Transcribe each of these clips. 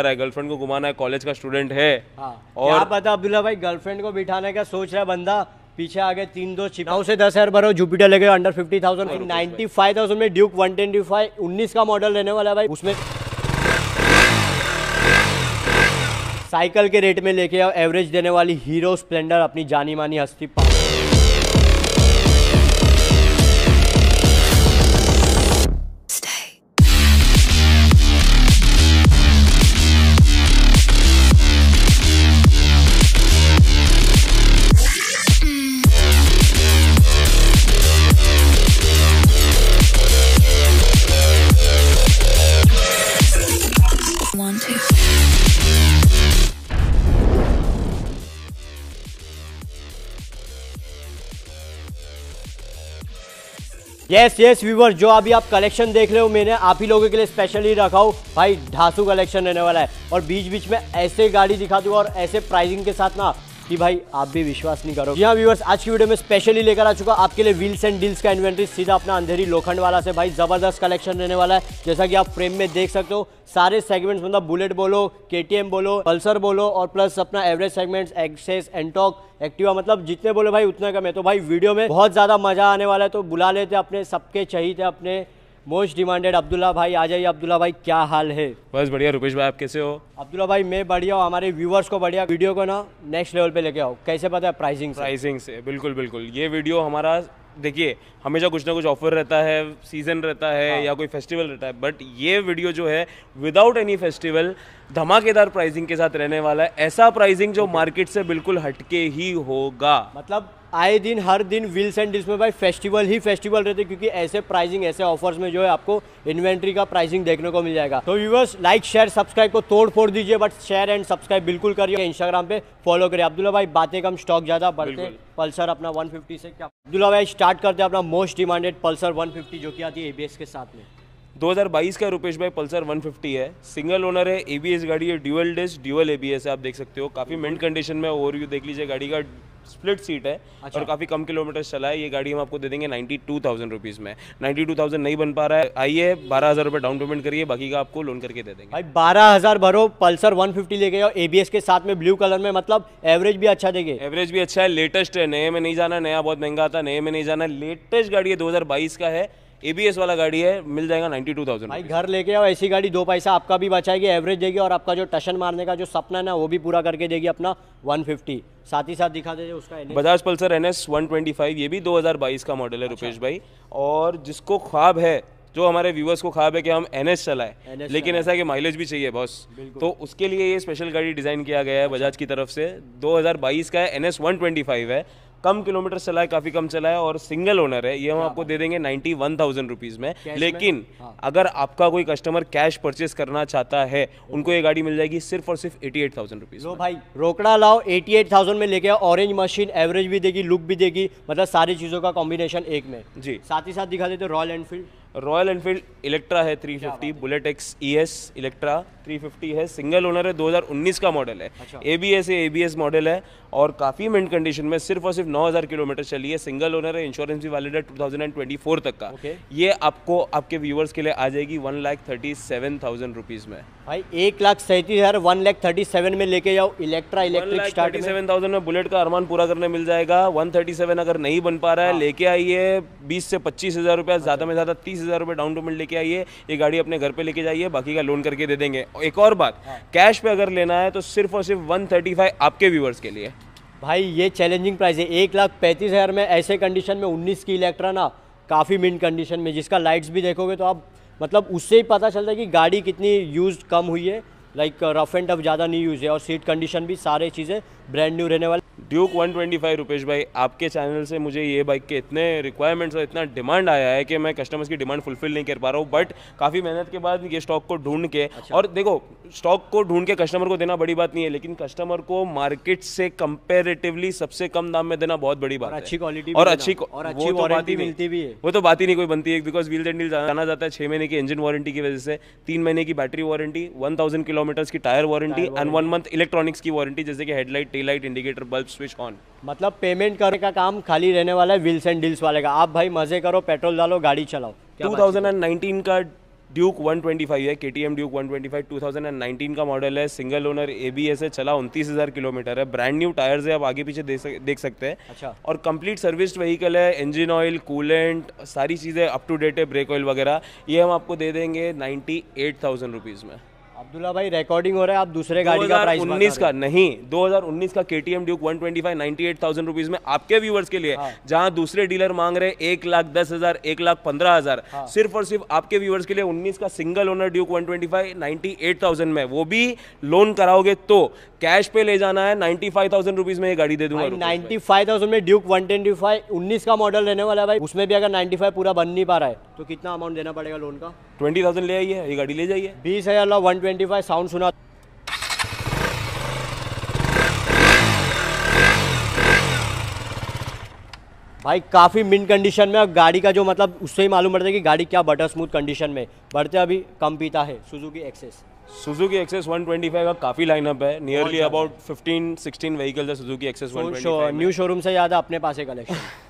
जा रहा है गर्लफ्रेंड को घुमाना है कॉलेज का स्टूडेंट है हाँ। और पता अब्दुल्ला भाई गर्लफ्रेंड को बिठाने का सोच रहा है बंदा पीछे आगे तीन दो छिपाओ से दस हजार भरो जुपिटर लेके अंडर फिफ्टी थाउजेंड फिर नाइन्टी फाइव थाउजेंड में ड्यूक वन ट्वेंटी फाइव उन्नीस का मॉडल रहने वाला है भाई उसमें साइकिल के रेट में लेके आओ एवरेज देने वाली हीरो स्प्लेंडर अपनी जानी मानी हस्ती पाओ यस यस व्यूवर जो अभी आप कलेक्शन देख रहे हो मैंने आप ही लोगों के लिए स्पेशली रखा हो भाई ढासू कलेक्शन रहने वाला है और बीच बीच में ऐसे गाड़ी दिखा दूंगा और ऐसे प्राइसिंग के साथ ना कि भाई आप भी विश्वास नहीं करो यहाँ व्यूवर्स आज की वीडियो में स्पेशली लेकर आ चुका आपके लिए व्हील्स एंड डील्स का इन्वेंट्री सीधा अपना अंधेरी लोखंड वाला से भाई जबरदस्त कलेक्शन रहने वाला है जैसा कि आप फ्रेम में देख सकते हो सारे सेगमेंट्स मतलब बुलेट बोलो के बोलो पल्सर बोलो और प्लस अपना average segments access NTorq Activa मतलब जितने बोले भाई उतना कम है तो भाई वीडियो में बहुत ज़्यादा मजा आने वाला है तो बुला लेते अपने सबके चाहिए अपने मोस्ट डिमांडेड अब्दुल्ला भाई आ जाइए अब्दुल्ला भाई क्या हाल है बस बढ़िया रुपेश भाई आप कैसे हो अब्दुल्ला भाई मैं बढ़िया हूँ हमारे व्यूवर्स को बढ़िया वीडियो को ना नेक्स्ट लेवल पे लेके आओ कैसे पता है प्राइसिंग से प्राइसिंग से बिल्कुल बिल्कुल ये वीडियो हमारा देखिए हमेशा कुछ ना कुछ ऑफर रहता है सीजन रहता है हाँ। या कोई फेस्टिवल रहता है बट ये वीडियो जो है विदाउट एनी फेस्टिवल धमाकेदार प्राइसिंग के साथ रहने वाला है ऐसा प्राइसिंग जो मार्केट से बिल्कुल हटके ही होगा मतलब आए दिन हर दिन विल्स एंड डिल्स में भाई फेस्टिवल ही फेस्टिवल रहते क्योंकि ऐसे प्राइसिंग ऐसे ऑफर्स में जो है आपको इन्वेंट्री का प्राइसिंग देखने को मिल जाएगा तो व्यूवर्स लाइक शेयर सब्सक्राइब को तोड़ फोड़ दीजिए बट शेयर एंड सब्सक्राइब बिल्कुल करिए इंस्टाग्राम पे फॉलो करिए अब्दुल्ला भाई बातें कम स्टॉक ज़्यादा बढ़ते पल्सर अपना वन से क्या अब्दुल्ला भाई स्टार्ट करते हैं अपना मोस्ट डिमांडेड पल्सर वन जो की आती है एबीएस के साथ में 2022 का रुपेश भाई पल्सर 150 है सिंगल ओनर है एबीएस गाड़ी है ड्यूअल डिस्क ड्यूअल एबीएस है आप देख सकते हो काफ़ी मिंट कंडीशन में ओवर यू देख लीजिए गाड़ी का स्प्लिट सीट है अच्छा। और काफ़ी कम किलोमीटर चला है ये गाड़ी हम आपको दे देंगे 92,000 टू थाउजेंड रुपीज़ में 92,000 टू थाउजेंड नहीं बन पा रहा है आइए बारह हज़ार रुपए डाउन पेमेंट करिए बाकी का आपको लोन करके दे देंगे भाई बारह हज़ार भरो पल्सर वन फिफ्टी ले गए और के साथ में ब्लू कलर में मतलब एवरेज भी अच्छा देंगे एवरेज भी अच्छा है लेटेस्ट है नए में नहीं जाना नया बहुत महंगा आता नए में नहीं जाना लेटेस्ट गाड़ी है दो का है एबीएस वाला गाड़ी है मिल जाएगा नाइन्टी टू थाउजेंड भाई घर लेके आओ ऐसी गाड़ी दो पैसा आपका भी बचाएगी एवरेज देगी और आपका जो टशन मारने का जो सपना है ना वो भी पूरा करके देगी अपना 150 साथ ही साथ दिखा दीजिए उसका Bajaj Pulsar N S one ये भी 2022 का मॉडल है अच्छा। रुपेश भाई और जिसको ख्वाब है जो हमारे व्यूवर्स को ख्वाब है कि हम एन एस चलाए लेकिन ऐसा है कि माइलेज भी चाहिए बॉस तो उसके लिए ये स्पेशल गाड़ी डिज़ाइन किया गया है बजाज की तरफ से 2022 का एन एस है कम किलोमीटर चला है काफ़ी कम चला है और सिंगल ओनर है ये हम आपको दे देंगे नाइन्टी वन थाउजेंड रुपीज़ में लेकिन हाँ। अगर आपका कोई कस्टमर कैश परचेस करना चाहता है उनको ये गाड़ी मिल जाएगी सिर्फ और सिर्फ एटी एट थाउजेंड रुपीज़ लो भाई रोकड़ा लाओ एटी एट थाउजेंड में लेके ऑरेंज मशीन एवरेज भी देगी लुक भी देगी मतलब सारी चीज़ों का कॉम्बिनेशन एक में जी साथ ही साथ दिखा देते Royal Enfield Royal Enfield Electra है 350 bullet X E S Electra three है सिंगल ओनर e है 2019 का मॉडल है A B S A B S model है और काफ़ी मिनट कंडीशन में सिर्फ और सिर्फ 9000 किलोमीटर चली है सिंगल ओनर है इंश्योरेंस भी वैलिड है 2024 तक का okay. ये आपको आपके व्यूवर्स के लिए आ जाएगी one lakh thirty seven thousand rupees में भाई एक लाख सैंतीस हज़ार वन लाख थर्टी सेवन में लेके जाओ Electra electric thirty seven thousand में बुलेट का अरमान पूरा करने मिल जाएगा वन थर्टी सेवन अगर नहीं बन पा रहा है हाँ। लेके आइए बीस से पच्चीस हज़ार रुपया अच्छा। ज़्यादा में ज़्यादा तीस हज़ार रुपये डाउन पेमेंट लेके आइए ये गाड़ी अपने घर पर लेके जाइए बाकी का लोन करके दे देंगे एक और बात कैश हाँ। पे अगर लेना है तो सिर्फ और सिर्फ वन थर्टी फाइव आपके व्यूवर्स के लिए भाई ये चैलेंजिंग प्राइस है एक लाख पैंतीस हज़ार में ऐसे कंडीशन में उन्नीस की इलेक्ट्रा ना काफ़ी मिन कंडीशन में जिसका लाइट्स भी देखोगे तो आप मतलब उससे ही पता चलता है कि गाड़ी कितनी यूज़ कम हुई है लाइक रफ एंड टफ ज़्यादा नहीं यूज़ है और सीट कंडीशन भी सारे चीज़ें ब्रांड न्यू रहने वाला Duke one twenty five Rupesh भाई आपके चैनल से मुझे ये बाइक के इतने रिक्वायरमेंट्स और इतना डिमांड आया है कि मैं कस्टमर्स की डिमांड फुलफिल नहीं कर पा रहा हूँ बट काफ़ी मेहनत के बाद ये स्टॉक को ढूंढ के अच्छा। और देखो स्टॉक को ढूंढ के कस्टमर को देना बड़ी बात नहीं है लेकिन कस्टमर को मार्केट से कंपेरेटिवली सबसे कम दाम में देना बहुत बड़ी बात अच्छी क्वालिटी और अच्छी और अच्छी वारंटी तो मिलती भी है वो तो बात ही नहीं कोई बनती है बिकॉज व्हील डेंडिल जाना जाता है छह महीने की इंजन वारंटी की वजह से तीन महीने की battery warranty one thousand kilometres की tyre warranty and one month electronics की वारंटी जैसे कि headlight party light indicator bulb switch on मतलब पेमेंट करने का काम खाली रहने वाला है व्हील्स एंड डील्स वाले का आप भाई मजे करो पेट्रोल डालो गाड़ी चलाओ 2019 का ड्यूक 125 है K T M Duke one twenty का मॉडल है single owner A B S है चला उनतीस हज़ार किलोमीटर है ब्रांड न्यू टायर्स है आप आगे पीछे देख देख सकते हैं अच्छा और कंप्लीट सर्विस्ड व्हीकल है इंजन ऑयल कूलेंट सारी चीज़ें अप टू डेट है ब्रेक ऑयल वगैरह ये हम आपको दे देंगे नाइन्टी एट थाउजेंड रुपीज़ में दुला भाई रिकॉर्डिंग हो रहा है आप दूसरे गाड़ी का प्राइस उन्नीस का नहीं 2019 का K T M Duke one twenty five में आपके व्यूवर्स के लिए हाँ। जहां दूसरे डीलर मांग रहे एक लाख दस हजार एक लाख पंद्रह हजार हाँ। सिर्फ और सिर्फ आपके व्यूवर्स के लिए उन्नीस का single owner Duke one twenty five ninety eight thousand में वो भी लोन कराओगे तो कैश पे ले जाना है नाइन्टी फाइव थाउजेंड रुपीज में ये गाड़ी दे दूंगा नाइन्टी फाइव थाउजेंड में ड्यूक वन ट्वेंटी फाइव उन्नीस का मॉडल रहने वाला है भाई उसमें भी अगर नाइन्टी फाइव पूरा बन नहीं पा रहा है तो कितना अमाउंट देना पड़ेगा लोन का ट्वेंटी थाउजेंड ले आइए ये गाड़ी ले जाइए बीस हज़ार लो वन ट्वेंटी फाइव साउंड सुना भाई काफ़ी मिन कंडीशन में और गाड़ी का जो मतलब उससे ही मालूम पड़ता है कि गाड़ी क्या बटर स्मूथ कंडीशन में बढ़ते अभी कम पीता है सुजुकी एक्सेस सुजुकी एक्सेस 125 का काफ़ी लाइनअप है नियरली अबाउट 15 16 व्हीकल्स है सुजुकी एक्सेस 125 न्यू शोरूम से ज़्यादा अपने पास है कलेक्शन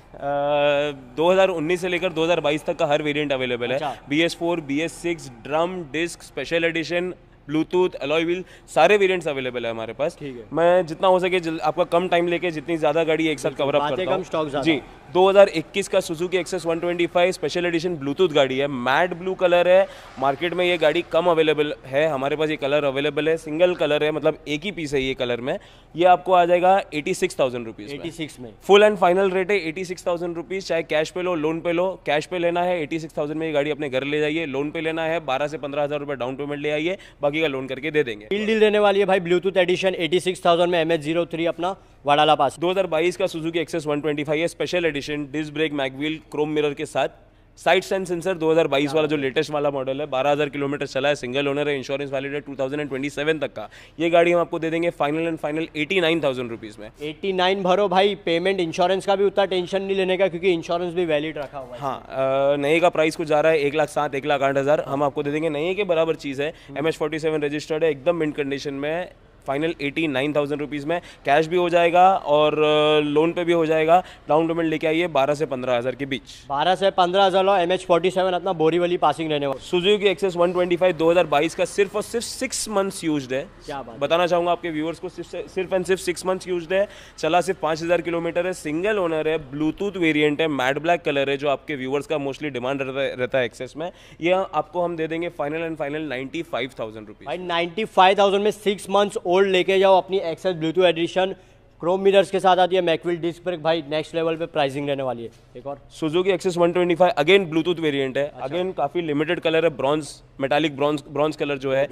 2019 से लेकर 2022 तक का हर वेरिएंट अवेलेबल है B S four B S six drum disc special edition Bluetooth alloy wheel सारे वेरिएंट्स अवेलेबल है हमारे पास ठीक है मैं जितना हो सके आपका कम टाइम लेके जितनी ज़्यादा गाड़ी एक साथ कवर अप करता हूँ स्टॉक जी 2021 का Suzuki Access 125 special edition Bluetooth गाड़ी है मैट ब्लू कलर है मार्केट में ये गाड़ी कम अवेलेबल है हमारे पास ये कलर अवेलेबल है सिंगल कलर है मतलब एक ही पीस है ये कलर में ये आपको आ जाएगा eighty six thousand rupees eighty six में फुल एंड फाइनल रेट है एटी सिक्स थाउजेंड रुपीज़ चाहे कैश पे लो लोन पे लो कैश पे लेना है एटी सिक्स थाउजेंड में ये गाड़ी अपने घर ले जाइए लोन पे लेना है बारह से पंद्रह हज़ार रुपये डाउन पेमेंट ले आइए बाकी का लोन करके दे देंगे डील डील देने वाली है भाई ब्लूटूथ एडिशन 86,000 में एम एच जीरो थ्री अपना वाडाला पास 2022 का सुजुकी एक्सेस 125 है special edition disc brake mag wheel chrome mirror के साथ साइड स्टैंड सेंसर 2022 वाला जो लेटेस्ट वाला मॉडल है 12000 किलोमीटर चला है सिंगल ओनर है इंश्योरेंस वैलिड है 2027 तक का ये गाड़ी हम आपको दे देंगे फाइनल एंड फाइनल 89000 रुपीस में 89 भरो भाई पेमेंट इंश्योरेंस का भी उतना टेंशन नहीं लेने का क्योंकि इंश्योरेंस भी वैलिड रखा हुआ है हाँ नए का प्राइस को जा रहा है एक लाख सात एक लाख आठ हज़ार हम आपको दे देंगे नए के बराबर चीज़ है M H forty seven registered है एकदम मिंट कंडीशन में final eighty nine thousand rupees में कैश भी हो जाएगा और लोन पे भी हो जाएगा डाउन पेमेंट लेके आइए बारह से पंद्रह हज़ार के बीच बारह से पंद्रह हज़ार लो एम एच फोर्टी सेवन अपना बोरीवली पासिंग रहने वाला Suzuki Access one twenty five दो हज़ार बाईस का सिर्फ और सिर्फ सिक्स मंथ्स यूज है क्या बात बताना चाहूँगा आपके व्यूअर्स को सिर्फ सिर्फ एंड सिर्फ सिक्स मंथ्स यूज है चला सिर्फ पाँच हज़ार किलोमीटर है सिंगल ओनर है ब्लूटूथ वेरियंट है मैट ब्लैक कलर है जो आपके व्यूअर्स का मोस्टली डिमांड रहता है एक्सेस में यह आपको हम दे देंगे final and final ninety five thousand rupees ninety five thousand में सिक्स मंथ्स ओल्ड लेके जाओ अपनी Access Bluetooth edition chrome mirrors के साथ आती है मैकविल डिस्क पर भाई नेक्स्ट लेवल पे प्राइसिंग रहने वाली है एक और Suzuki Access 125 again Bluetooth variant है अच्छा। अगेन काफ़ी लिमिटेड कलर है bronze metallic bronze bronze colour जो है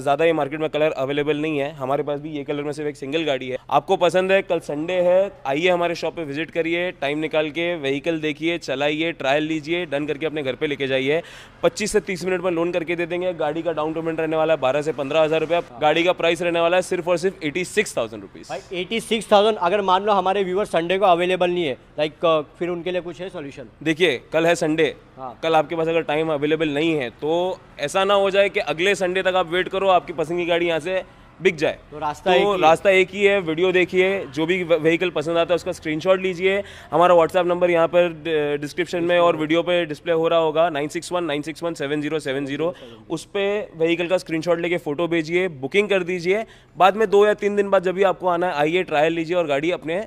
ज़्यादा ये मार्केट में कलर अवेलेबल नहीं है हमारे पास भी ये कलर में सिर्फ एक सिंगल गाड़ी है आपको पसंद है कल संडे है आइए हमारे शॉप पर विजिट करिए टाइम निकाल के व्हीकल देखिए चलाइए ट्रायल लीजिए डन करके अपने घर पर लेके जाइए पच्चीस से तीस मिनट में लोन करके दे देंगे गाड़ी का डाउन पेमेंट रहने वाला है बारह से पंद्रह हज़ार रुपया गाड़ी का प्राइस रहने वाला है सिर्फ और सिर्फ eighty six thousand rupees eighty six six thousand अगर मान लो हमारे व्यूवर संडे को अवेलेबल नहीं है लाइक uh, फिर उनके लिए कुछ है सोल्यूशन देखिए कल है संडे हाँ कल आपके पास अगर टाइम अवेलेबल नहीं है तो ऐसा ना हो जाए कि अगले संडे तक आप वेट करो आपकी पसंद की गाड़ी यहाँ से बिक जाए तो रास्ता तो एक रास्ता एक ही है वीडियो देखिए जो भी व्हीकल पसंद आता है उसका स्क्रीनशॉट लीजिए हमारा व्हाट्सएप नंबर यहाँ पर डिस्क्रिप्शन में और वीडियो पे डिस्प्ले हो रहा होगा nine six one nine six one seven zero seven zero उस पर व्हीकल का स्क्रीनशॉट लेके फ़ोटो भेजिए बुकिंग कर दीजिए बाद में दो या तीन दिन बाद जब भी आपको आना है आइए ट्रायल लीजिए और गाड़ी अपने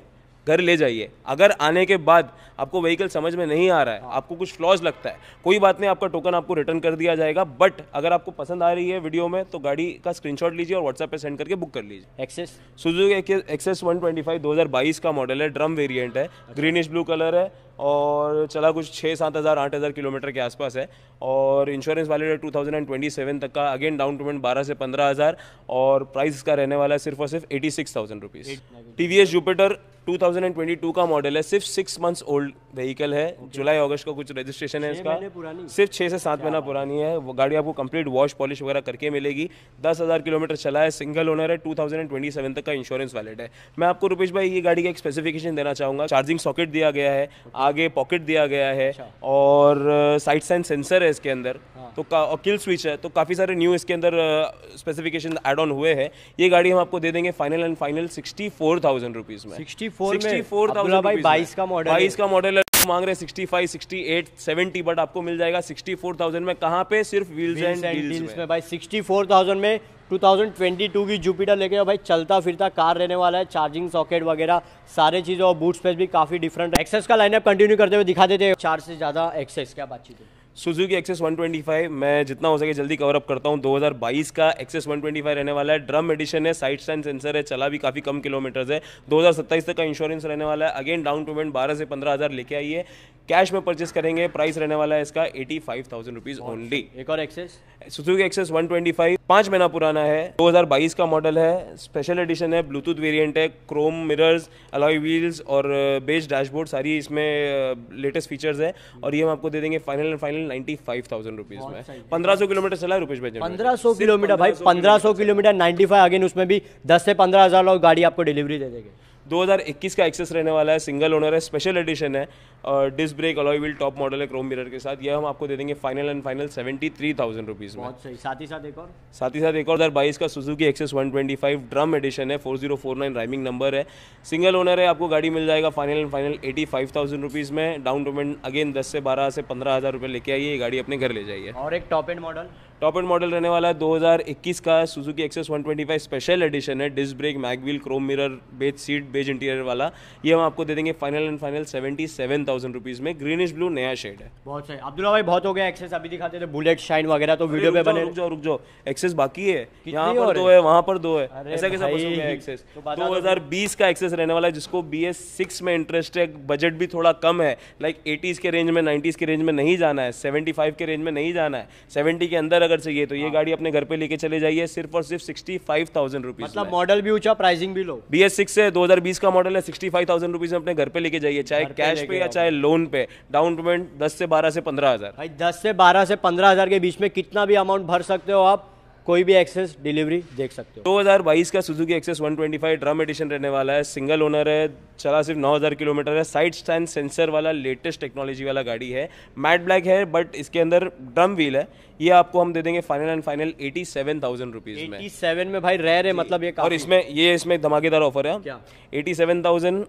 घर ले जाइए अगर आने के बाद आपको व्हीकल समझ में नहीं आ रहा है आपको कुछ फ्लॉज लगता है कोई बात नहीं आपका टोकन आपको रिटर्न कर दिया जाएगा बट अगर आपको पसंद आ रही है वीडियो में तो गाड़ी का स्क्रीनशॉट लीजिए और व्हाट्सएप पे सेंड करके बुक कर लीजिए एक्सेस सुजुकी एक्सेस 125 2022 का मॉडल है ड्रम वेरियंट है ग्रीनिश ब्लू कलर है और चला कुछ छः सात हज़ार आठ हज़ार किलोमीटर के आसपास है और इंश्योरेंस वाले two thousand and twenty seven तक का अगेन डाउन पेमेंट बारह से पंद्रह हज़ार और प्राइस का रहने वाला है सिर्फ और सिर्फ eighty six thousand rupees T V S Jupiter 2022 का मॉडल है सिर्फ सिक्स मंथ्स ओल्ड व्हीकल है okay. जुलाई अगस्त का कुछ रजिस्ट्रेशन है इसका सिर्फ छः से सात महीना पुरानी है वो गाड़ी आपको कंप्लीट वॉश पॉलिश वगैरह करके मिलेगी दस हज़ार किलोमीटर चला है सिंगल ओनर है 2027 तक का इंश्योरेंस वैलिड है मैं आपको रुपेश भाई ये गाड़ी का एक स्पेसिफिकेशन देना चाहूँगा चार्जिंग सॉकेट दिया गया है आगे पॉकेट दिया गया है अच्छा। और साइड साइन सेंसर है इसके अंदर हाँ। तो किल स्विच है तो काफ़ी सारे न्यू इसके अंदर स्पेसिफिकेशन एड ऑन हुए हैं ये गाड़ी हम आपको दे देंगे final and final sixty four thousand rupees में सिक्सटी फोर में बाईस का मॉडल का मॉडल मांग रहे sixty five sixty eight seventy but आपको मिल जाएगा सिक्सटी फोर थाउजेंड में कहाँ पे सिर्फ व्हील्स एंड व्हील्स में भाई सिक्सटी फोर थाउजेंड में 2022 की जुपिटर लेके भाई चलता फिरता कार रहने वाला है चार्जिंग सॉकेट वगैरह सारे चीज़ों और बूट स्पेस भी काफ़ी डिफरेंट है एक्सेस का लाइनअप कंटिन्यू करते हुए दिखा देते हैं चार से ज़्यादा एक्सेस क्या बातचीत है सुजुकी एक्सेस 125 मैं जितना हो सके जल्दी कवर अप करता हूँ 2022 का एक्सेस 125 रहने वाला है ड्रम एडिशन है साइड स्टैंड सेंसर है चला भी काफ़ी कम किलोमीटर्स है 2027 तक का इंश्योरेंस रहने वाला है अगेन डाउन पेमेंट 12 से 15000 लेके आइए कैश में परचेस करेंगे प्राइस रहने वाला है इसका एटी फाइव थाउजेंड ओनली एक और Access Suzuki Access one twenty five महीना पुराना है दो हज़ार बाईस का मॉडल है स्पेशल एडिशन है ब्लूटूथ वेरिएंट है क्रोम मिरर्स अलॉय व्हील्स और बेस्ट uh, डैशबोर्ड सारी इसमें लेटेस्ट uh, फीचर्स है और ये हम आपको दे देंगे final and final ninety rupees पंद्रह सौ किलोमीटर चला है रुपेश भाई पंद्रह सौ किलोमीटर भाई पंद्रह सौ किलोमीटर नाइन्टी फाइव अगेन उसमें भी दस से पंद्रह हजार लोग गाड़ी आपको डिलीवरी दे देंगे 2021 का एक्सेस रहने वाला है सिंगल ओनर है स्पेशल एडिशन है और disc brake alloy wheel top model है क्रोम मिरर के साथ ये हम आपको दे देंगे final and final seventy three thousand rupees में सही साथ ही साथ एक और साथ ही साथ एक और हज़ार बाईस का Suzuki Access one twenty five drum edition है four zero four nine rhyming number है सिंगल ओनर है आपको गाड़ी मिल जाएगा final and final eighty five thousand rupees में डाउन पेमेंट अगेन दस से बारह से पंद्रह हज़ार रुपये लेके आइए ये गाड़ी अपने घर ले जाइए और एक top end model top end model रहने वाला है 2021 का सुजुकी एक्सेस 125 स्पेशल एडिशन है disc brake mag wheel chrome mirror bench seat beige interior वाला ये हम आपको दे देंगे final and final seventy seven thousand rupees में ग्रीनिश ब्लू नया शेड है बहुत सही अब्दुल्ला भाई बहुत हो गया एक्सेस अभी दिखाते थे बुलेट शाइन वगैरह तो वीडियो पे बने रुक जाओ रुक जाओ एक्सेस बाकी है यहाँ पर दो है वहाँ पर दो है ऐसा कैसा एक्सेस तो दो हज़ार बीस का एक्सेस रहने वाला है जिसको बी एस सिक्स में इंटरेस्ट है बजट भी थोड़ा कम है लाइक एटीज़ के रेंज में नाइन्टीज़ के रेंज में नहीं जाना है सेवेंटी फाइव के रेंज में नहीं जाना है सेवेंटी के अंदर अगर चाहिए तो ये हाँ। गाड़ी अपने घर पे लेके चले जाइए सिर्फ और सिर्फ सिक्सटी फाइव थाउजेंड रुपीज़ मतलब मॉडल भी ऊंचा प्राइसिंग भी लो बी एस सिक्स है दो हज़ार बीस का मॉडल है सिक्सटी फाइव थाउजेंड रुपीज अपने घर पे लेके जाइए चाहे कैश पे या चाहे लोन पे डाउन पेमेंट दस से बारह से पंद्रह हजार भाई दस से बारह से पंद्रह हजार के बीच में कितना भी अमाउंट भर सकते हो आप कोई भी एक्सेस डिलीवरी देख सकते हो 2022 का सुजुकी एक्सेस 125 ड्रम एडिशन रहने वाला है सिंगल ओनर है चला सिर्फ 9000 किलोमीटर है साइड स्टैंड सेंसर वाला लेटेस्ट टेक्नोलॉजी वाला गाड़ी है मैट ब्लैक है बट इसके अंदर ड्रम व्हील है ये आपको हम दे देंगे final and final eighty seven thousand rupees में में भाई रह रहे मतलब ये और इसमें ये इसमें धमाकेदार ऑफर है एटी सेवन थाउजेंड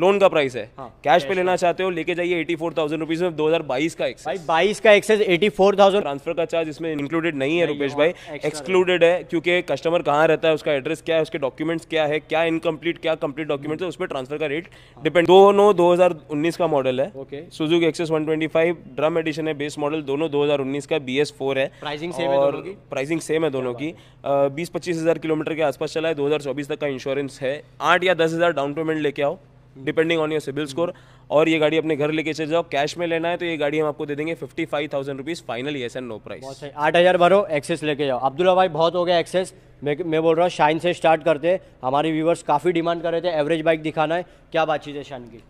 लोन का प्राइस है हाँ, कैश पे लेना चाहते हो लेके जाइए एटी फोर थाउजेंड रुपीज में दो हजार बाईस का एक्सेस बाईस का Access eighty four thousand transfer का चार्ज इसमें इंक्लूडेड नहीं है रुपेश भाई एक्सक्लूडेड है क्योंकि कस्टमर कहाँ रहता है उसका एड्रेस क्या है उसके डॉक्यूमेंट्स क्या है क्या इनकम्प्लीट क्या कंप्लीट डॉक्यूमेंट्स है उस पर ट्रांसफर का रेट डिपेंड हाँ। दोनों दो हजार उन्नीस का मॉडल है Suzuki Access one twenty five drum edition है बेस मॉडल दोनों दो हजार उन्नीस का बी एस फोर है प्राइसिंग सेम और प्राइसिंग सेम है दोनों की बीस पच्चीस हजार किलोमीटर के आसपास चला है दो हजार चौबीस तक का इंश्योरेंस है आठ या दस हजार डाउन पेमेंट लेके आओ depending on your civil score और ये गाड़ी अपने घर लेके चले जाओ कैश में लेना है तो ये गाड़ी हम आपको दे देंगे fifty five thousand rupees final yes and no price आठ हजार भरो एक्सेस लेके जाओ अब्दुल्ला भाई बहुत हो गया एक्सेस मैं मैं बोल रहा हूँ शाइन से स्टार्ट करते हमारे व्यूवर्स काफ़ी डिमांड कर रहे थे एवरेज बाइक दिखाना है क्या बातचीत है शाइन की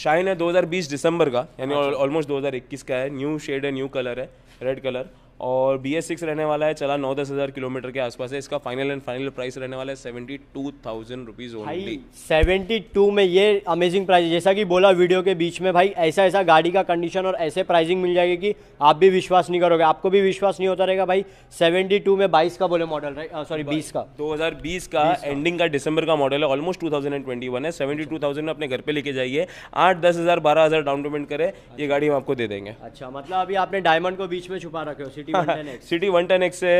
शाइन है 2020 दिसंबर का यानी ऑलमोस्ट अच्छा। 2021 का है न्यू शेड है न्यू कलर है रेड कलर और बी एस सिक्स रहने वाला है चला नौ दस हज़ार किलोमीटर के आसपास है इसका फाइनल एंड फाइनल प्राइस रहने वाला है seventy two thousand rupees only seventy two में ये अमेजिंग प्राइस जैसा कि बोला वीडियो के बीच में भाई ऐसा ऐसा गाड़ी का कंडीशन और ऐसे प्राइसिंग मिल जाएगी कि आप भी विश्वास नहीं करोगे आपको भी विश्वास नहीं होता रहेगा भाई सेवेंटी टू में बाईस का बोले मॉडल सॉरी uh, बीस का दो हज़ार बीस का एंडिंग का डिसंबर का मॉडल है almost two thousand and twenty one है सेवेंटी टू थाउजेंड में अपने घर पे लेके जाइए आठ दस हज़ार बारह हज़ार डाउन पेमेंट करें ये गाड़ी हम आपको दे देंगे अच्छा मतलब अभी आपने डायमंड को बीच में छुपा रखे हो CT CT one ten X से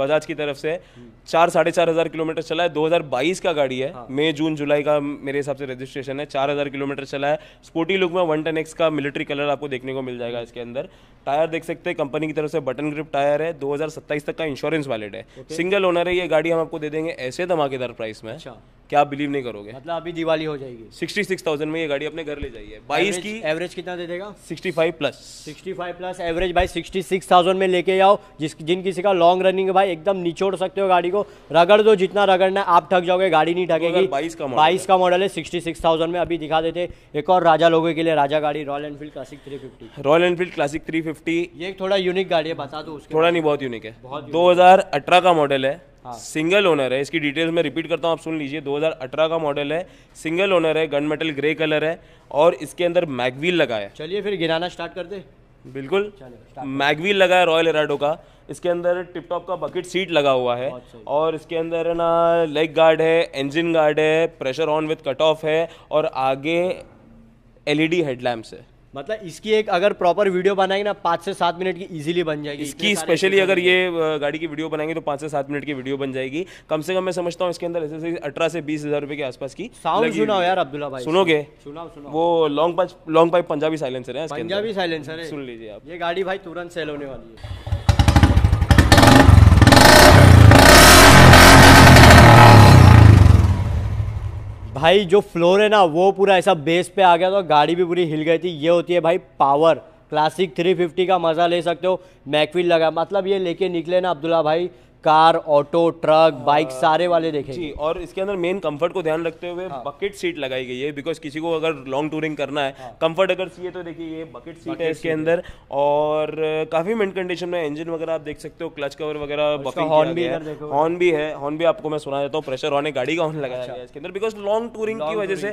बजाज की तरफ से हम्म। चार साढ़े चार हज़ार किलोमीटर चला है 2022 का गाड़ी है हाँ। मई जून जुलाई का मेरे हिसाब से रजिस्ट्रेशन है चार हज़ार किलोमीटर चला है स्पोर्टी लुक में वन टेन एक्स का मिलिट्री कलर आपको देखने को मिल जाएगा हम्म। इसके अंदर टायर देख सकते हैं कंपनी की तरफ से बटन ग्रिप टायर है 2027 तक का इंश्योरेंस वैलिड है सिंगल ओनर है ये गाड़ी हम आपको दे देंगे ऐसे धमाकेदार प्राइस में अच्छा। क्या आप बिलीव नहीं करोगे मतलब अभी दिवाली हो जाएगी सिक्सटी सिक्स थाउजेंड में ये गाड़ी अपने घर ले जाइए बाईस की एवरेज कितना दे देगा sixty five plus sixty five plus average by sixty six six thousand में लेके जाओ जिस जिन किसी का लॉन्ग रनिंग है भाई एकदम निचोड़ सकते हो गाड़ी को रगड़ दो जितना रगड़ना है आप ठक जाओगे गाड़ी नहीं ठगेगी तो बाईस का बाईस का मॉडल है सिक्सटी सिक्स थाउजेंड में अभी दिखा देते एक और राजा लोगों के लिए राजा गाड़ी Royal Enfield classic three fifty Royal Enfield classic three fifty ये थोड़ा यूनिक गाड़ी है बता दो उसके थोड़ा नहीं बहुत यूनिक है दो हजार अठारह का मॉडल है हाँ। सिंगल ओनर है इसकी डिटेल्स मैं रिपीट करता हूँ आप सुन लीजिए 2018 का मॉडल है सिंगल ओनर है गन मेटल ग्रे कलर है और इसके अंदर मैगवील लगा है चलिए फिर गिराना स्टार्ट कर दे बिल्कुल मैगवील लगा है रॉयल एराडो का इसके अंदर टिप टॉप का बकेट सीट लगा हुआ है और इसके अंदर है ना लेग गार्ड है इंजन गार्ड है pressure on with cut off है और आगे एलईडी हेडलैम्प्स है मतलब इसकी एक अगर प्रॉपर वीडियो बनाएंगे ना पाँच से सात मिनट की इजीली बन जाएगी इसकी स्पेशली अगर ये गाड़ी की वीडियो बनाएंगे तो पाँच से सात मिनट की वीडियो बन जाएगी कम से कम मैं समझता हूँ इसके अंदर ऐसे अठारह से बीस हजार रुपए के आसपास की साउंड सुनाओ यार अब्दुल्ला भाई सुनोगे सुनाओ सुनाओ वो long pipe long pipe Punjabi silencer है पंजाबी साइलेंसर है सुन लीजिए आप ये गाड़ी भाई तुरंत सेल होने वाली है भाई जो फ्लोर है ना वो पूरा ऐसा बेस पे आ गया तो गाड़ी भी पूरी हिल गई थी ये होती है भाई पावर क्लासिक 350 का मज़ा ले सकते हो मैकविल लगा मतलब ये लेके निकले ना अब्दुल्ला भाई कार ऑटो ट्रक बाइक हाँ। सारे वाले देखे जी और इसके अंदर मेन कंफर्ट को ध्यान रखते हुए हाँ। बकेट सीट लगाई गई है बिकॉज किसी को अगर लॉन्ग टूरिंग करना है हाँ। कंफर्ट अगर चाहिए तो देखिए ये बकेट सीट है इसके अंदर और काफी मेन कंडीशन में इंजन वगैरह आप देख सकते हो क्लच कवर वगैरह हॉर्न भी हॉर्न भी है हॉर्न भी आपको मैं सुना देता हूँ प्रेशर हॉर्न है गाड़ी का हॉर्न लगाया अच्छा। गया इसके अंदर बिकॉज लॉन्ग टूरिंग की वजह से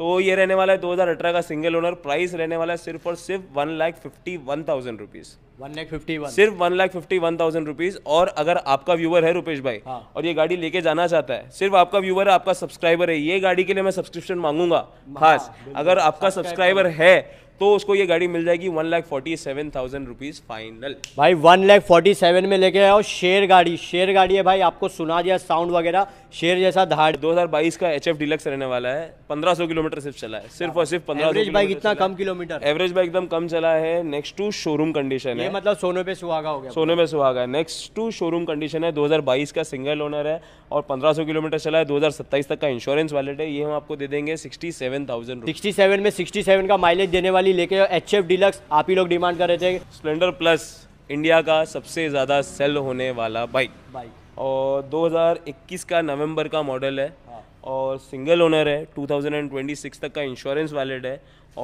तो ये रहने वाला है अठारह का सिंगल ओनर प्राइस रहने वाला है सिर्फ और सिर्फ one lakh fifty one thousand rupees one lakh fifty one सिर्फ one lakh fifty one thousand rupees और अगर आपका व्यूवर है रुपेश भाई हाँ। और ये गाड़ी लेके जाना चाहता है सिर्फ आपका व्यूवर है आपका सब्सक्राइबर है ये गाड़ी के लिए मैं सब्सक्रिप्शन मांगूंगा हाँ, खास अगर आपका सब्सक्राइबर है तो उसको ये गाड़ी मिल जाएगी one lakh forty seven thousand rupees final भाई वन लाख फोर्टी सेवन में लेके आओ शेर गाड़ी शेर गाड़ी है भाई आपको सुना दिया साउंड वगैरह शेर जैसा हजार 2022 का एच एफ डिलक्स रहने वाला है पंद्रह सौ किलोमीटर सिर्फ चला है सिर्फ और सिर्फ पंद्रह एवरेज बाइक इतना कम किलोमीटर एवरेज बाइक एकदम कम चला है नेक्स्ट टू शोरूम कंडीशन है मतलब सोने पे सुहागा हो गया सोने पे सुहागा है नेक्स्ट टू शोरूम कंडीशन है बाईस का सिंगल ओनर है और सौ किलोमीटर चला है सत्ताईस तक का इंश्योरेंस वैलेट है ये हम आपको दे देंगे sixty seven thousand sixty seven में सिक्सटी सेवन का माइलेज देने वाली वाली लेके आओ एच एफ डिलक्स आप ही लोग डिमांड कर रहे थे स्प्लेंडर प्लस इंडिया का सबसे ज़्यादा सेल होने वाला बाइक बाइक और 2021 का नवंबर का मॉडल है हाँ। और सिंगल ओनर है 2026 तक का इंश्योरेंस वैलिड है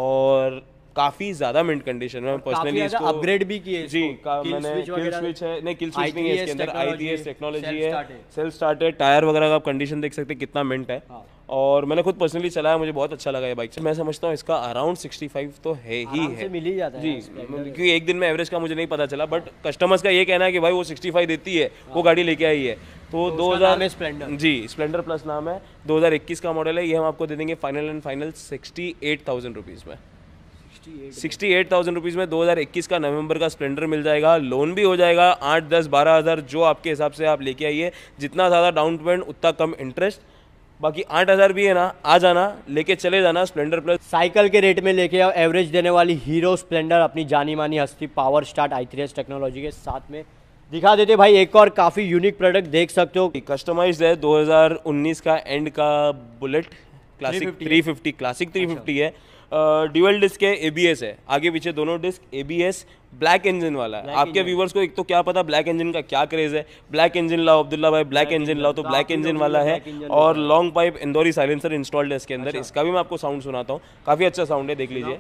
और काफी ज्यादा मिंट कंडीशन में पर्सनली इसको अपग्रेड भी किए जी मैंने किल स्विच है नहीं किल स्विच नहीं है इसके अंदर आईडीएस टेक्नोलॉजी है सेल्फ स्टार्ट है टायर वगैरह का आप कंडीशन देख सकते हैं कितना मिंट है हाँ। और मैंने खुद पर्सनली चलाया मुझे बहुत अच्छा लगा ये बाइक मैं समझता हूँ इसका अराउंड 65 तो है ही है मिल ही जाता जी क्योंकि एक दिन में एवरेज का मुझे नहीं पता चला बट कस्टमर्स का ये कहना है कि भाई वो 65 देती है वो हाँ। गाड़ी लेके आई है तो, तो दो हजार स्प्लेंडर जी स्प्लेंडर प्लस नाम है दो का मॉडल है ये हम आपको दे देंगे final and final sixty eight thousand rupees में सिक्सटी एट थाउजेंड रुपीज़ में दो हज़ार इक्कीस का नवंबर का स्प्लेंडर मिल जाएगा लोन भी हो जाएगा आठ दस बारह हज़ार जो आपके हिसाब से आप लेके आइए जितना ज़्यादा डाउन पेमेंट उतना कम इंटरेस्ट बाकी आठ हज़ार भी है ना आ जाना लेके चले जाना स्प्लेंडर प्लस साइकिल के रेट में लेके आओ एवरेज देने वाली हीरो स्प्लेंडर अपनी जानी मानी हस्ती पावर स्टार्ट आई टेक्नोलॉजी के साथ में दिखा देते भाई एक और काफ़ी यूनिक प्रोडक्ट देख सकते हो कस्टमाइज है 2019 का एंड का बुलेट क्लासिक 350 क्लासिक 350 है ड्यूअल डिस्क है एबीएस है आगे पीछे दोनों डिस्क एबीएस ब्लैक इंजन वाला है आपके व्यूवर्स को एक तो क्या पता ब्लैक इंजन का क्या क्रेज है ब्लैक इंजन लाओ अब्दुल्ला भाई ब्लैक इंजन लाओ तो ब्लैक इंजन वाला है और long pipe Indori silencer installed है इसके अंदर अच्छा। इसका भी मैं आपको साउंड सुनाता हूँ काफ़ी अच्छा साउंड है देख लीजिए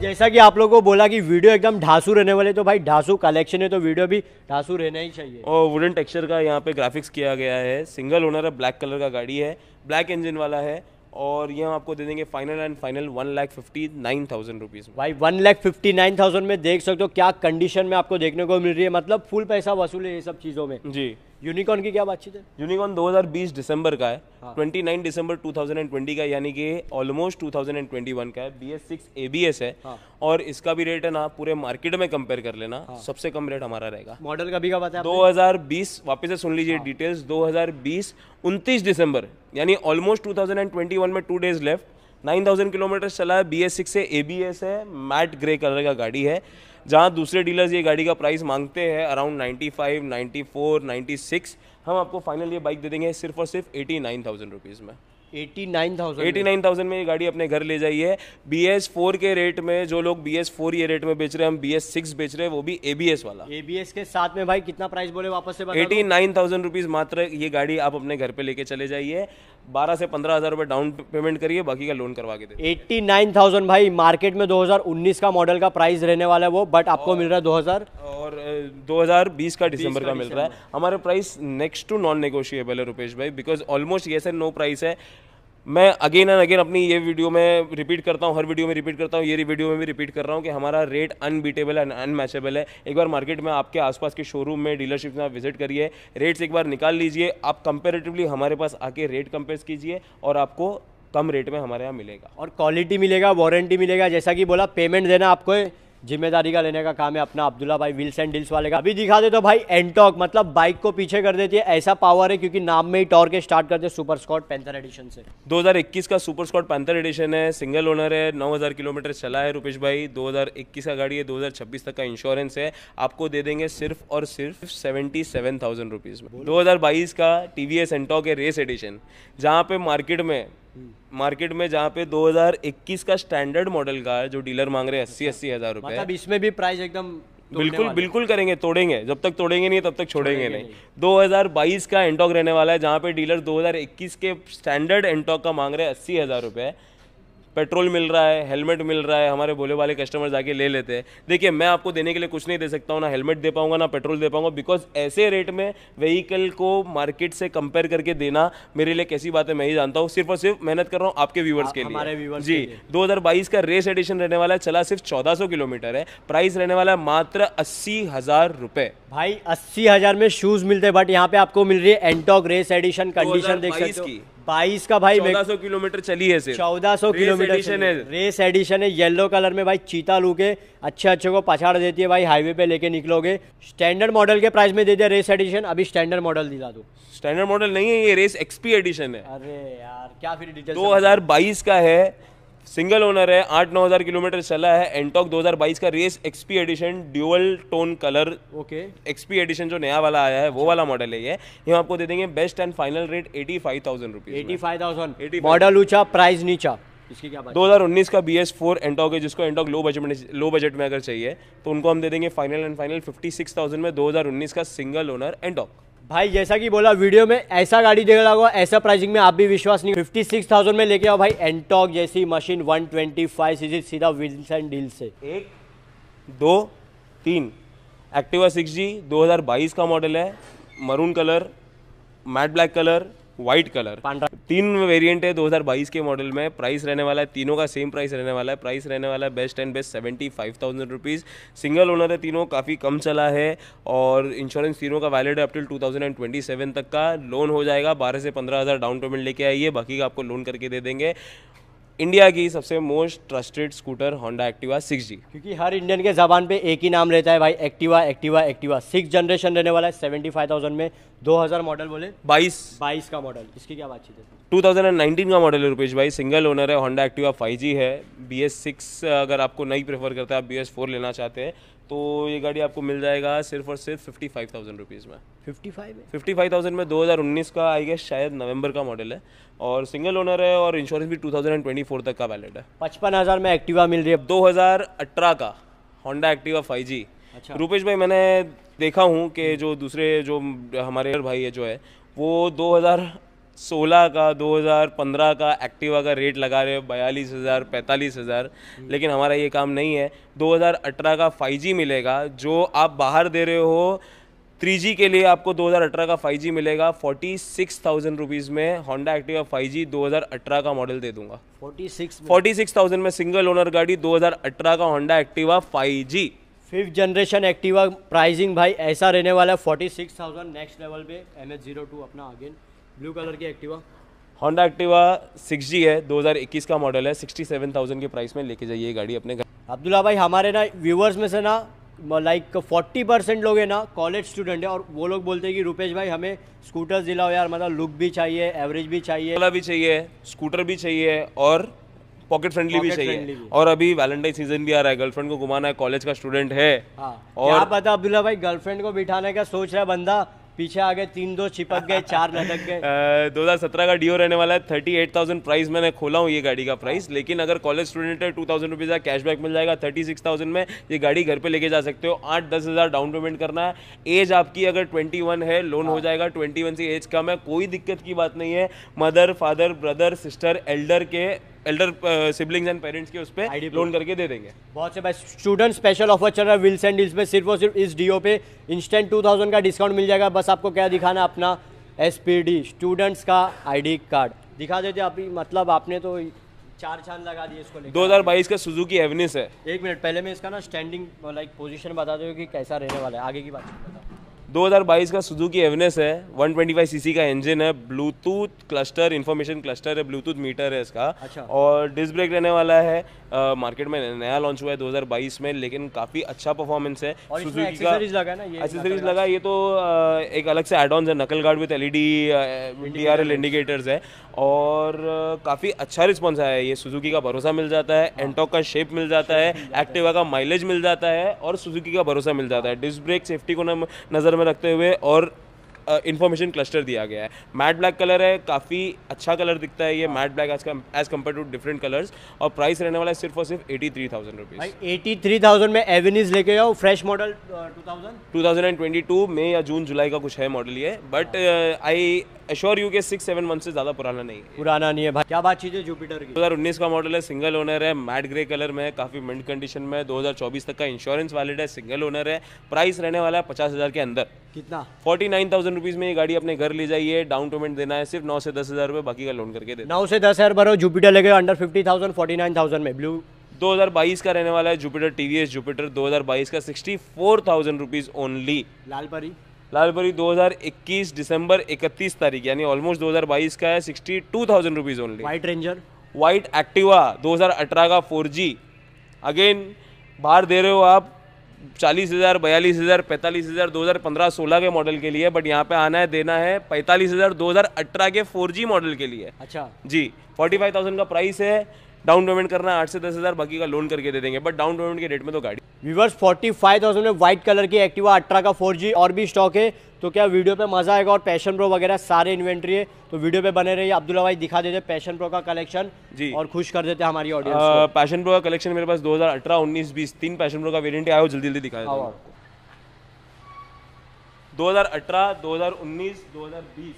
जैसा कि आप लोगों को बोला कि वीडियो एकदम ढांसू रहने वाले तो भाई ढांसू कलेक्शन है तो वीडियो भी ढांसू रहना ही चाहिए और वुडन टेक्सचर का यहाँ पे ग्राफिक्स किया गया है सिंगल ओनर है ब्लैक कलर का गाड़ी है ब्लैक इंजन वाला है और ये हम आपको दे देंगे final and final one lakh fifty nine thousand rupees भाई one lakh fifty nine thousand में देख सकते हो क्या कंडीशन में आपको देखने को मिल रही है मतलब फुल पैसा वसूल है ये सब चीज़ों में जी यूनिकॉर्न की क्या बातचीत है यूनिकॉर्न 2020 दिसंबर का है हाँ. 29 दिसंबर 2020 का यानी कि ऑलमोस्ट 2021 का है B S six A B S है हाँ. और इसका भी रेट है ना पूरे मार्केट में कंपेयर कर लेना हाँ. सबसे कम रेट हमारा रहेगा मॉडल का भी क्या बताया 2020 वापस से सुन लीजिए हाँ. डिटेल्स बीस उनतीस दिसंबर यानी ऑलमोस्ट 2021 में two days left nine thousand kilometre चला है बी एस सिक्स है ए बी एस है मैट ग्रे कलर का गाड़ी है जहाँ दूसरे डीलर्स ये गाड़ी का प्राइस मांगते हैं अराउंड 95, 94, 96 हम आपको फाइनल ये बाइक दे देंगे सिर्फ और सिर्फ एटी नाइन थाउजेंड रुपीज़ में eighty nine thousand eighty nine thousand में ये गाड़ी अपने घर ले जाइए बी एस फोर के रेट में जो लोग बी एस फोर ये रेट में बेच रहे हैं हम बी एस सिक्स बेच रहे हैं वो भी ए बी एस वाला ए बी एस के साथ में भाई कितना प्राइस बोले वापस से एटी नाइन थाउजेंड रुपीज़ मात्र ये गाड़ी आप अपने घर पे लेके चले जाइए बारह से पंद्रह हज़ार रुपए डाउन पेमेंट करिए बाकी का लोन करवा के दे एट्टी नाइन थाउजेंड भाई मार्केट में 2019 का मॉडल का प्राइस रहने वाला है वो बट आपको मिल रहा है 2000 और 2020 का दिसंबर का, का मिल रहा है हमारा price next to non negotiable है रुपेश भाई बिकॉज ऑलमोस्ट ये सर नो प्राइस है मैं अगेन एंड अगेन अपनी ये वीडियो में रिपीट करता हूँ हर वीडियो में रिपीट करता हूँ ये वीडियो में भी रिपीट कर रहा हूँ कि हमारा रेट अनबीटेबल एंड अनमैचेबल है एक बार मार्केट में आपके आसपास के शोरूम में डीलरशिप में आप विजिट करिए रेट्स एक बार निकाल लीजिए आप कंपेरेटिवली हमारे पास आके रेट कंपेयर कीजिए और आपको कम रेट में हमारे यहाँ मिलेगा और क्वालिटी मिलेगा वारंटी मिलेगा जैसा कि बोला पेमेंट देना आपको जिम्मेदारी का लेने का काम है अपना अब्दुल्ला भाई व्हील्स एंड डील्स वाले का अभी दिखा दे तो भाई एंटॉक मतलब बाइक को पीछे कर देती है ऐसा पावर है क्योंकि नाम में ही टॉर्क स्टार्ट करते हैं सुपर स्कॉट पैंथर एडिशन से 2021 का सुपर स्कॉट पैंथर एडिशन है सिंगल ओनर है 9000 किलोमीटर चला है रूपेश भाई दो का गाड़ी है दो तक का इंश्योरेंस है आपको दे देंगे सिर्फ और सिर्फ सेवेंटी सेवन थाउजेंड रुपीज़ में दो का टीवीएस एंटॉक है रेस एडिशन जहाँ पे मार्केट में मार्केट में जहाँ पे 2021 का स्टैंडर्ड मॉडल का है जो डीलर मांग रहे हैं अस्सी अस्सी हजार रुपए मतलब इसमें भी प्राइस एकदम बिल्कुल बिल्कुल करेंगे तोड़ेंगे जब तक तोड़ेंगे नहीं तब तक छोड़ेंगे नहीं 2022 का एंटॉक रहने वाला है जहाँ पे डीलर 2021 के स्टैंडर्ड एंटॉक का मांग रहे हैं अस्सी हजार रुपए पेट्रोल मिल रहा है हेलमेट मिल रहा है हमारे भोले वाले कस्टमर जाके ले लेते हैं देखिए मैं आपको देने के लिए कुछ नहीं दे सकता हूँ ना हेलमेट दे पाऊँगा ना पेट्रोल दे पाऊँगा बिकॉज ऐसे रेट में व्हीकल को मार्केट से कंपेयर करके देना मेरे लिए कैसी बात है मैं ही जानता हूँ सिर्फ और सिर्फ मेहनत कर रहा हूँ आपके व्यूवर्स हाँ, के लिए जी दो का रेस एडिशन रहने वाला है चला सिर्फ चौदह किलोमीटर है प्राइस रहने वाला है मात्र अस्सी हजार रुपए भाई अस्सी हजार में शूज मिलते हैं बट यहाँ पे आपको मिल रही है एंटॉक रेस एडिशन कंडीशन देख सकते हो बाईस का भाई चौदह सौ किलोमीटर चली है चौदह सौ किलोमीटर रेस एडिशन है येलो कलर में भाई चीता लू के अच्छे अच्छे को पछाड़ देती है भाई हाईवे पे लेके निकलोगे स्टैंडर्ड मॉडल के प्राइस में दे दिया रेस एडिशन अभी स्टैंडर्ड मॉडल दिला दो स्टैंडर्ड मॉडल नहीं है ये रेस एक्सपी एडिशन है अरे यार क्या फिर डिटेल दो का है सिंगल ओनर है आठ नौ हज़ार किलोमीटर चला है एंटॉक 2022 का race XP edition dual tone colour okay XP edition जो नया वाला आया है वो वाला मॉडल है ये हम आपको दे देंगे best and final rate eighty five thousand rupees eighty five thousand model ऊंचा प्राइस नीचा इसकी क्या दो हज़ार उन्नीस का बी एस फोर एंटॉक है जिसको एंटॉक लो बजट में लो बजट में अगर चाहिए तो उनको हम दे देंगे final and final fifty six thousand में दो हज़ार उन्नीस का सिंगल ओनर एंटॉक भाई जैसा कि बोला वीडियो में ऐसा गाड़ी देख होगा ऐसा प्राइसिंग में आप भी विश्वास नहीं फिफ्टी सिक्स थाउजेंड में लेके आओ भाई एंटॉक जैसी मशीन 125 सीसी सीधा विल्स एंड डील से एक दो तीन एक्टिवा सिक्स जी दो का मॉडल है maroon colour matte black colour white colour तीन वेरिएंट है 2022 के मॉडल में प्राइस रहने वाला है तीनों का सेम प्राइस रहने वाला है प्राइस रहने वाला है best and best seventy five thousand rupees single owner है तीनों काफ़ी कम चला है और इंश्योरेंस तीनों का वैलिड है uptil two thousand and twenty seven तक का लोन हो जाएगा बारह से पंद्रह हज़ार डाउन पेमेंट लेके आइए बाकी का आपको लोन करके दे देंगे इंडिया की सबसे most trusted scooter Honda Activa six G क्योंकि हर इंडियन के जबान पे एक ही नाम रहता है भाई Activa Activa Activa six generation रहने वाला है सेवेंटी फाइव थाउजेंड में 2000 मॉडल बोले 22 22 का मॉडल इसकी क्या बातचीत है 2019 का मॉडल है रुपेश भाई सिंगल ओनर है होंडा एक्टिवा जी है बी एस सिक्स अगर आपको नहीं प्रेफर करता है आप बी एस फोर लेना चाहते हैं तो ये गाड़ी आपको मिल जाएगा सिर्फ और सिर्फ फिफ्टी फाइव थाउजेंड रुपीज़ में fifty five fifty five thousand में दो हज़ार उन्नीस का आई गेस शायद नवंबर का मॉडल है और सिंगल ओनर है और इंश्योरेंस भी two thousand and twenty four तक का वैलिड है पचपन हज़ार में एक्टिवा मिल रही है दो हज़ार अठारह का होंडा एक्टिवा फाइव जी अच्छा। रूपेश भाई मैंने देखा हूँ कि हम्म। जो दूसरे जो हमारे भाई है जो है वो 2016 का 2015 का एक्टिवा का रेट लगा रहे बयालीस हज़ार पैंतालीस हज़ार हम्म। लेकिन हमारा ये काम नहीं है 2018 का 5G मिलेगा जो आप बाहर दे रहे हो थ्री के लिए आपको 2018 का 5G मिलेगा 46,000 रुपीज़ में होंडा एक्टिवा 5G 2018 का मॉडल दे दूंगा 46 थाउजेंड में सिंगल ओनर गाड़ी 2018 का Honda Activa 5G fifth generation Activa pricing भाई ऐसा रहने वाला है forty six thousand next level पे एम एच जीरो टू अपना अगेन ब्लू कलर की Activa Honda Activa six G है दो हजार इक्कीस का मॉडल है सिक्सटी सेवन थाउजेंड के प्राइस में लेके जाइए गाड़ी अपने घर अब्दुल्ला भाई हमारे ना व्यूवर्स में से ना लाइक फोर्टी परसेंट लोग हैं ना कॉलेज स्टूडेंट है और वो लोग बोलते हैं कि रुपेश भाई हमें स्कूटर दिलाओ यार मतलब लुक भी चाहिए एवरेज भी चाहिए भी चाहिए स्कूटर भी चाहिए और पॉकेट फ्रेंडली भी चाहिए और अभी वैलेंटाइन सीजन भी आ रहा है गर्लफ्रेंड को घुमाना है कॉलेज का स्टूडेंट है हाँ। और क्या पता अब्दुल्ला भाई गर्लफ्रेंड को बिठाने का सोच रहा है बंदा पीछे आ गए तीन दो चिपक गए चार लटक गए दो हजार सत्रह का डीओ रहने वाला है थर्टी एट थाउजेंड प्राइस मैंने खोला हूँ ये गाड़ी का प्राइस हाँ। लेकिन अगर कॉलेज स्टूडेंट है टू थाउजेंड रुपीज़ का कैशबैक मिल जाएगा थर्टी सिक्स थाउजेंड में ये गाड़ी घर पे लेके जा सकते हो आठ दस हज़ार डाउन पेमेंट करना है एज आपकी अगर ट्वेंटी वन है लोन हो हाँ। जाएगा ट्वेंटी वन से एज कम है कोई दिक्कत की बात नहीं है mother father brother sister elder के एल्डर सिबलिंग्स एंड पेरेंट्स के उस पर लोन करके दे देंगे बहुत से भाई स्टूडेंट स्पेशल ऑफर चल रहा है विल्स एंड में सिर्फ और सिर्फ इस डीओ पे इंस्टेंट टू का डिस्काउंट मिल जाएगा बस आपको क्या दिखाना अपना एस स्टूडेंट्स का आई कार्ड दिखा देते आप मतलब आपने तो चार चांद लगा दिए इसको दो हजार बाईस का सुजुकी एवनिस है एक मिनट पहले मैं इसका ना स्टैंडिंग लाइक पोजीशन बता दो कि कैसा रहने वाला है आगे की बात बताओ 2022 का सुजुकी एवनेस है 125 सीसी का इंजन है ब्लूटूथ क्लस्टर इन्फॉर्मेशन क्लस्टर है ब्लूटूथ मीटर है इसका अच्छा। और डिस्क ब्रेक रहने वाला है आ, मार्केट में नया लॉन्च हुआ है 2022 में लेकिन काफ़ी अच्छा परफॉर्मेंस है सुजुकी का लगा ये एक्सेसरीज लगा ये तो आ, एक अलग से एड ऑन है knuckle guard with LED D indicators है और काफ़ी अच्छा रिस्पॉन्स आया है ये सुजुकी का भरोसा मिल जाता है एंटॉक हाँ। का शेप मिल जाता है एक्टिवा का माइलेज मिल जाता है और सुजुकी का भरोसा मिल जाता है डिस्क ब्रेक सेफ्टी को नज़र में रखते हुए और इन्फॉर्मेशन क्लस्टर दिया गया है मैट ब्लैक कलर है काफ़ी अच्छा कलर दिखता है ये matte black edge edge compare to different colours और प्राइस रहने वाला है सिर्फ और सिर्फ eighty three thousand rupees eighty three thousand में एवेनिज लेके जाओ fresh model two thousand two thousand and twenty two में या जून जुलाई का कुछ है मॉडल ये बट आई हाँ। एश्योर यू के सिक्स सेवन मंथ से ज़्यादा पुराना नहीं है पुराना नहीं है भाई क्या बात चीज़ है जुपिटर की 2019 का मॉडल है सिंगल ओनर है मैट ग्रे कलर में है काफ़ी मिंट कंडीशन में है 2024 तक का इंश्योरेंस वैलिड है सिंगल ओनर है प्राइस रहने वाला है पचास हज़ार के अंदर कितना फोर्टी नाइन थाउजेंड रुपीज़ में ये गाड़ी अपने घर ले जाइए डाउन पेमेंट देना है सिर्फ नौ से दस हज़ार रुपये बाकी का लोन करके दे नौ से दस हज़ार भरो जुपिटर लगे under fifty thousand forty nine thousand में ब्लू 2022 का रहने वाला है जुपिटर टीवीएस जुपिटर 2022 का 64,000 रुपीज ओनली लाल परी लाल परी 2021 दिसंबर 31 तारीख यानी ऑलमोस्ट 2022 का है sixty two thousand rupees only white ranger white Activa 2018 का 4G अगेन बाहर दे रहे हो आप चालीस हज़ार बयालीस हज़ार पैंतालीस हज़ार दो हज़ार पंद्रह सोलह के मॉडल के लिए बट यहाँ पे आना है देना है पैंतालीस हज़ार दो हज़ार अठारह के फोर जी मॉडल के लिए अच्छा जी फोर्टी फाइव थाउजेंड का प्राइस है डाउन पेमेंट करना आठ से दस हज़ार बाकी का लोन करके दे देंगे बट डाउन पेमेंट के रेट में तो गाड़ी व्यूवर्स 45,000 में व्हाइट कलर की एक्टिवा अट्रा का 4G और भी स्टॉक है तो क्या वीडियो पे मज़ा आएगा और पैशन प्रो वगैरह सारे इन्वेंट्री है तो वीडियो पे बने रहिए अब्दुल्ला भाई दिखा देते पैशन प्रो का कलेक्शन जी और खुश कर देते हमारी ऑडियंस पैशन प्रो का कलेक्शन मेरे पास दो हज़ार अठारह उन्नीस बीस तीन पैशन प्रो का वेरियंट आया हो जल्दी जल्दी दिखा दो हज़ार अठारह दो हज़ार उन्नीस दो हज़ार बीस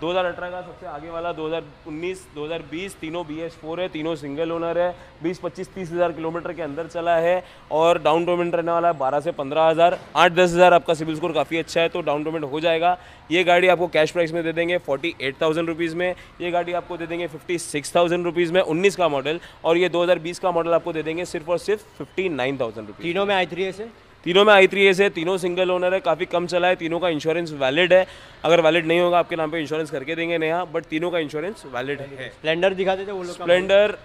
2018 का सबसे आगे वाला 2019, 2020 तीनों बी एस फोर है तीनों सिंगल ओनर है 20, 25, तीस हज़ार किलोमीटर के अंदर चला है और डाउन पेमेंट रहने वाला है 12 से पंद्रह हज़ार आठ दस हज़ार आपका सिविल स्कोर काफ़ी अच्छा है तो डाउन पेमेंट हो जाएगा ये गाड़ी आपको कैश प्राइस में दे देंगे फोर्टी एट थाउजेंड रुपीज़ में ये गाड़ी आपको दे देंगे फिफ्टी सिक्स थाउजेंड रुपीज़ में उन्नीस का मॉडल और ये दो हज़ार बीस का मॉडल आपको दे देंगे सिर्फ और सिर्फ फिफ्टी नाइन तीनों में आई थ्री है तीनों में आई थ्री एस है तीनों सिंगल ओनर है काफ़ी कम चला है तीनों का इंश्योरेंस वैलिड है अगर वैलिड नहीं होगा आपके नाम पे इंश्योरेंस करके देंगे नया बट तीनों का इंश्योरेंस वैलिड है स्प्लेंडर दिखा देते वो स्प्लेंडर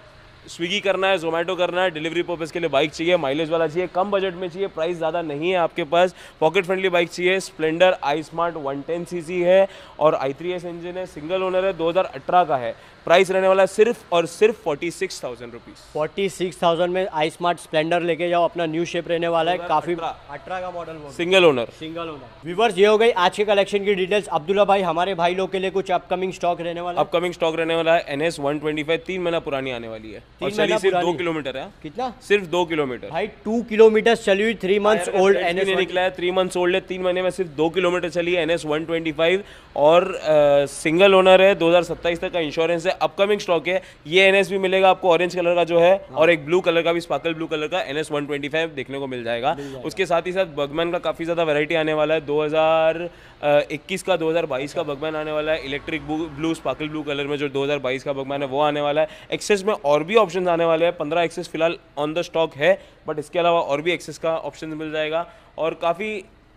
स्विगी करना है जोमेटो करना है डिलीवरी पर्पज़ के लिए बाइक चाहिए माइलेज वाला चाहिए कम बजट में चाहिए प्राइस ज़्यादा नहीं है आपके पास पॉकेट फ्रेंडली बाइक चाहिए Splendor i smart one ten है और आई थ्री एस इंजन है सिंगल ओनर है 2018 का है प्राइस रहने वाला है सिर्फ और सिर्फ forty six thousand rupees forty six thousand में आई स्मार्ट स्प्लेंडर लेके जाओ अपना न्यू शेप रहने वाला है काफी अठारह का model single owner single owner viewers ये हो गई आज के कलेक्शन की डिटेल्स अब्दुल्ला भाई हमारे भाई लोग के लिए कुछ अपकमिंग स्टॉक रहने वाला अपकमिंग स्टॉक रहने वाला है N S one twenty five तीन महीना पुरानी आने वाली है चली सिर्फ दो किलोमीटर है कितना सिर्फ दो किलोमीटर भाई टू किलोमीटर चली हुई three month old N S निकला है थ्री मंथ ओल्ड है तीन महीने में सिर्फ दो किलोमीटर चली है N S one twenty five और सिंगल ओनर है दो हजार सत्ताईस तक का इंश्योरेंस है अपकमिंग स्टॉक है ये एन मिलेगा आपको ऑरेंज कलर का जो है हाँ। और एक ब्लू कलर का भी स्पार्कल ब्लू कलर का एन एस देखने को मिल जाएगा उसके साथ ही साथ बगमैन का काफ़ी ज़्यादा वेरायटी आने वाला है दो का दो का बगमैन आने वाला है electric blue sparkle blue colour में जो दो का बगमैन है वो आने वाला है एक्सेस में और भी ऑप्शन आने वाले हैं पंद्रह एक्सेस फिलहाल ऑन द स्टॉक है बट इसके अलावा और भी एक्सेस का ऑप्शन मिल जाएगा और काफ़ी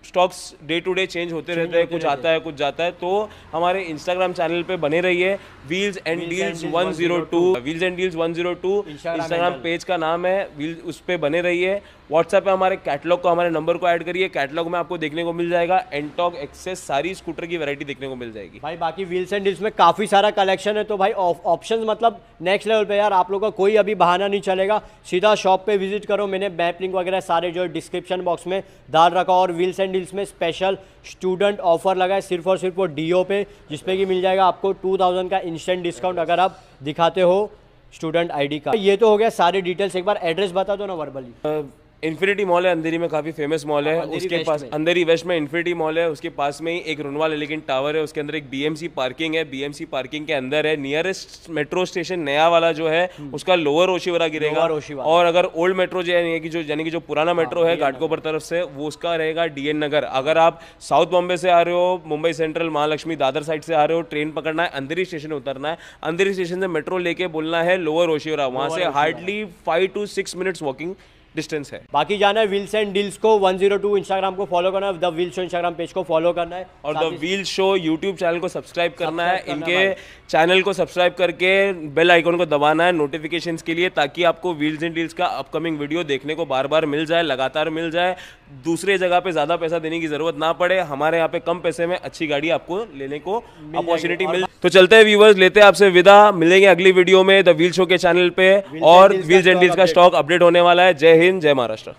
stocks day to day change होते रहते हैं कुछ आता है कुछ जाता है तो हमारे इंस्टाग्राम चैनल पे बने रहिए wheels and deals one zero two wheels and deals one zero two Instagram page का नाम है व्हील उस पर बने रहिए व्हाट्सएप पे हमारे कैटलॉग को हमारे नंबर को ऐड करिए कैटलॉग में आपको देखने को मिल जाएगा एंटॉक एक्सेस सारी स्कूटर की वैरायटी देखने को मिल जाएगी भाई बाकी व्हील्स एंड डील्स में काफ़ी सारा कलेक्शन है तो भाई ऑप्शन मतलब नेक्स्ट लेवल पे यार आप लोगों का कोई अभी बहाना नहीं चलेगा सीधा शॉप पे विजिट करो मैंने बैप लिंक वगैरह सारे जो डिस्क्रिप्शन बॉक्स में डाल रखा और व्हील्स एंड डील्स में स्पेशल स्टूडेंट ऑफर लगा है सिर्फ और सिर्फ वो डी पे जिसपे कि मिल जाएगा आपको टू का इंस्टेंट डिस्काउंट अगर आप दिखाते हो स्टूडेंट आईडी का ये तो हो गया सारे डिटेल्स एक बार एड्रेस बता दो ना वर्बली इन्फिनिटी मॉल है अंधेरी में काफ़ी फेमस मॉल है हाँ, उसके पास अंधेरी वेस्ट में इन्फिनिटी मॉल है उसके पास में ही एक रुनवाल लेकिन टावर है उसके अंदर एक बीएमसी पार्किंग है बीएमसी पार्किंग के अंदर है नियरेस्ट मेट्रो स्टेशन नया वाला जो है हम्म। उसका लोअर ओशिवरा गिरेगा और अगर ओल्ड मेट्रो जो है कि जो यानी कि जो पुराना मेट्रो हाँ, है घाटकोपर तरफ से वो उसका रहेगा डीएन नगर अगर आप साउथ बॉम्बे से आ रहे हो मुंबई सेंट्रल महालक्ष्मी दादर साइड से आ रहे हो ट्रेन पकड़ना है अंधेरी स्टेशन उतरना है अंधेरी स्टेशन से मेट्रो लेके बोलना है लोअर ओशिवरा वहाँ से hardly five to six minutes walking distance है बाकी जाना है व्हील्स एंड डील्स को 102 इंस्टाग्राम को फॉलो करना है the wheel show Instagram page को फॉलो करना है और the wheel show YouTube channel को सब्सक्राइब करना है इनके चैनल को सब्सक्राइब करके बेल आइकॉन को दबाना है नोटिफिकेशन के लिए ताकि आपको व्हील्स एंड डील्स का अपकमिंग वीडियो देखने को बार बार मिल जाए लगातार मिल जाए दूसरे जगह पे ज़्यादा पैसा देने की ज़रूरत ना पड़े हमारे यहाँ पे कम पैसे में अच्छी गाड़ी आपको लेने को अपॉर्चुनिटी मिल तो चलते हैं व्यूवर्स लेते हैं आपसे विदा मिलेंगे अगली वीडियो में द व्हील शो के चैनल पे और व्हील्स एंड डील्स का स्टॉक अपडेट होने वाला है जय हिंद जय महाराष्ट्र